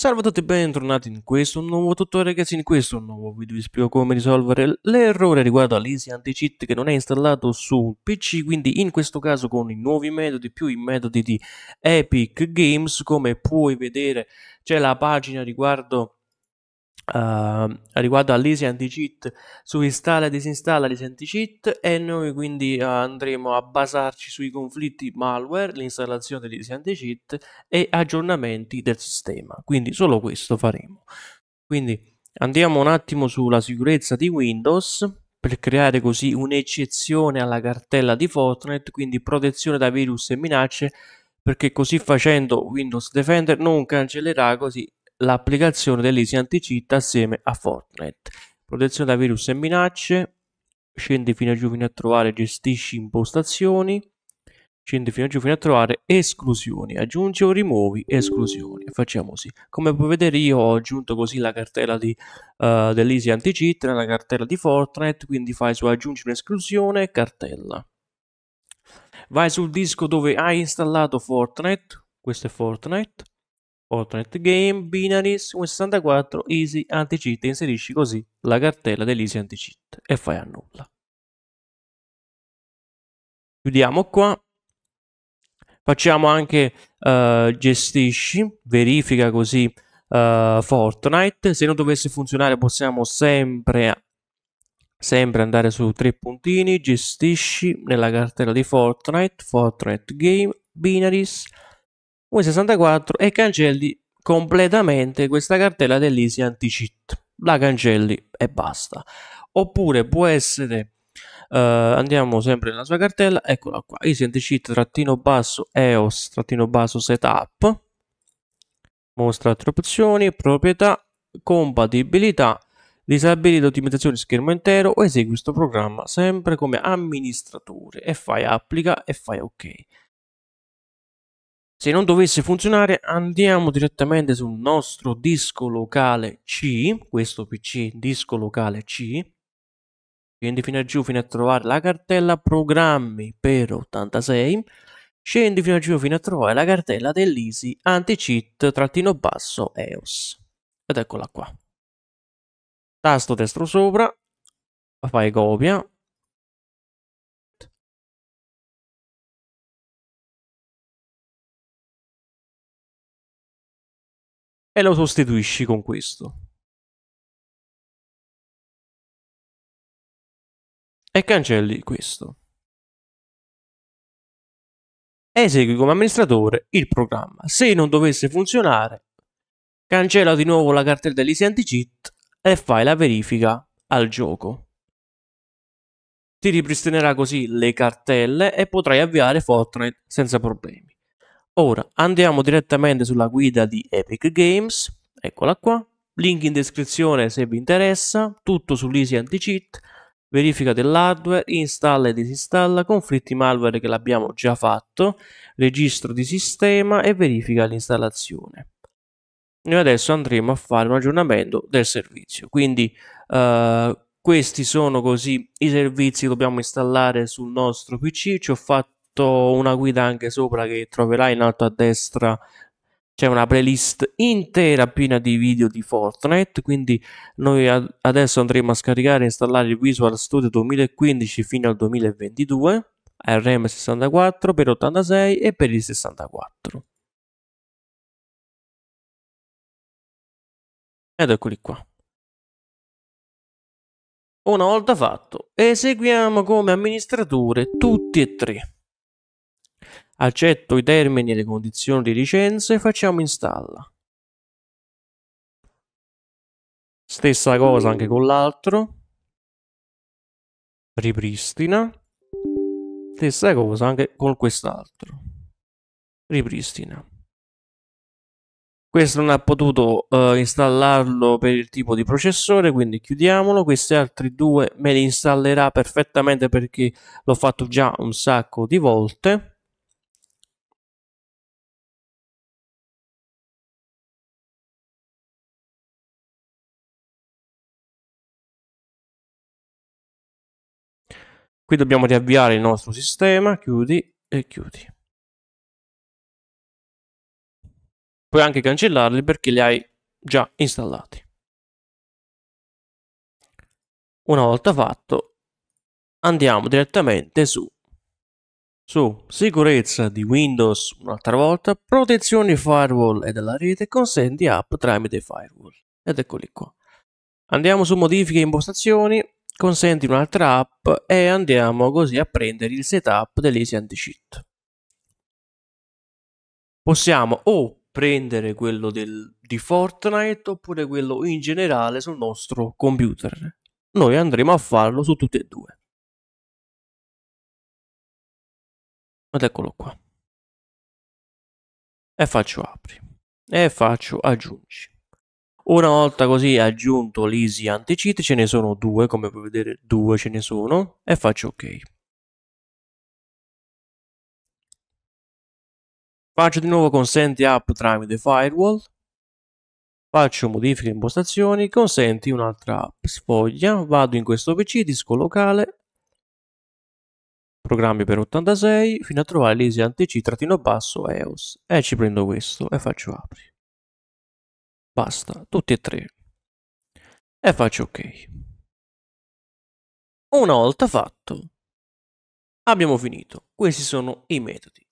Salve a tutti e bentornati in questo nuovo tutorial ragazzi, in questo nuovo video vi spiego come risolvere l'errore riguardo all'Easy Anti-Cheat che non è installato sul PC, quindi in questo caso con i nuovi metodi più i metodi di Epic Games, come puoi vedere c'è la pagina riguardo Uh, riguardo all'easy anti-cheat su installa e disinstalla l'easy anti-cheat e noi quindi uh, andremo a basarci sui conflitti malware, l'installazione dell'easy anti-cheat e aggiornamenti del sistema, quindi solo questo faremo. Quindi andiamo un attimo sulla sicurezza di Windows per creare così un'eccezione alla cartella di Fortnite, quindi protezione da virus e minacce perché così facendo Windows Defender non cancellerà così l'applicazione dell'Easy Anticit assieme a Fortnite. Protezione da virus e minacce, scendi fino a giù fino a trovare gestisci impostazioni, scendi fino a giù fino a trovare esclusioni, aggiungi o rimuovi esclusioni. Facciamo così. Come puoi vedere io ho aggiunto così la cartella di, uh, eh, dell'Easy Anticit nella cartella di Fortnite, quindi fai su aggiungi un'esclusione e cartella. Vai sul disco dove hai installato Fortnite, questo è Fortnite, Alternate Game, Binaries, 64, Easy, Anti-Cheat e inserisci così la cartella dell'Easy Anti-Cheat e fai a nulla. Chiudiamo qua. Facciamo anche uh, gestisci, verifica così uh, Fortnite. Se non dovesse funzionare possiamo sempre, sempre andare su tre puntini, gestisci nella cartella di Fortnite, Fortnite Game, Binaries, Win64 e cancelli completamente questa cartella dell'Easy Anti-Cheat. La cancelli e basta. Oppure può essere, uh, andiamo sempre nella sua cartella, eccola qua, Easy Anti-Cheat trattino basso EOS trattino basso setup. Mostra altre opzioni, proprietà, compatibilità, disabilità, ottimizzazione schermo intero o esegui questo programma sempre come amministratore e fai applica e fai ok. Se non dovesse funzionare andiamo direttamente sul nostro disco locale C, questo PC disco locale C, scendi fino a giù fino a trovare la cartella programmi per 86, scendi fino a giù fino a trovare la cartella dell'Easy anti-cheat trattino basso EOS. Ed eccola qua. Tasto destro sopra, fai copia, e lo sostituisci con questo. E cancelli questo. Esegui come amministratore il programma. Se non dovesse funzionare, cancella di nuovo la cartella Easy Anti-Cheat e fai la verifica al gioco. Ti ripristinerà così le cartelle e potrai avviare Fortnite senza problemi. Ora andiamo direttamente sulla guida di Epic Games, eccola qua, link in descrizione se vi interessa, tutto sull'Easy Anti-Cheat, verifica dell'hardware, installa e disinstalla, conflitti malware che l'abbiamo già fatto, registro di sistema e verifica l'installazione. Noi adesso andremo a fare un aggiornamento del servizio, quindi eh, questi sono così i servizi che dobbiamo installare sul nostro PC, ci ho fatto sotto una guida anche sopra che troverai in alto a destra c'è una playlist intera piena di video di Fortnite, quindi noi ad adesso andremo a scaricare e installare il Visual Studio 2015 fino al 2022, RM64 per 86 e per il 64. Ed eccoli qua. Una volta fatto, eseguiamo come amministratore tutti e tre accetto i termini e le condizioni di licenza e facciamo installa. Stessa cosa anche con l'altro. Ripristina. Stessa cosa anche con quest'altro. Ripristina. Questo non ha potuto uh, installarlo per il tipo di processore, quindi chiudiamolo. Questi altri due me li installerà perfettamente perché l'ho fatto già un sacco di volte. Qui dobbiamo riavviare il nostro sistema, chiudi e chiudi. Puoi anche cancellarli perché li hai già installati. Una volta fatto, andiamo direttamente su su sicurezza di Windows un'altra volta, protezione firewall e della rete, consenti app tramite firewall. Ed eccoli qua. Andiamo su modifiche e impostazioni consenti un'altra app e andiamo così a prendere il setup dell'Easy Anti-Cheat. Possiamo o prendere quello del, di Fortnite oppure quello in generale sul nostro computer. Noi andremo a farlo su tutti e due. Ed eccolo qua. E faccio apri. E faccio aggiungi. Una volta così aggiunto l'easy anti-cheat, ce ne sono due, come puoi vedere due ce ne sono, e faccio ok. Faccio di nuovo consenti app tramite firewall, faccio modifiche impostazioni, consenti un'altra app, sfoglia, vado in questo pc, disco locale, programmi per 86, fino a trovare l'easy anti-cheat trattino basso EOS, e ci prendo questo e faccio apri. Basta, tutti e tre. E faccio ok. Una volta fatto, abbiamo finito. Questi sono i metodi.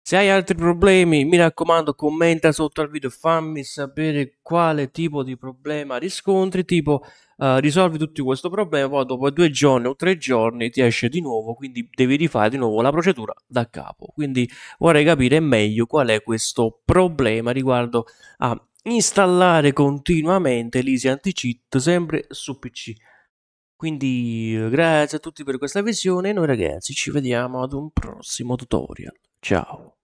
Se hai altri problemi, mi raccomando, commenta sotto al video e fammi sapere quale tipo di problema riscontri, tipo uh, risolvi tutto questo problema, poi dopo due giorni o tre giorni ti esce di nuovo, quindi devi rifare di nuovo la procedura da capo. Quindi vorrei capire meglio qual è questo problema riguardo a installare continuamente l'Easy Anti-Cheat sempre su PC. Quindi eh, grazie a tutti per questa visione e noi ragazzi ci vediamo ad un prossimo tutorial. Ciao!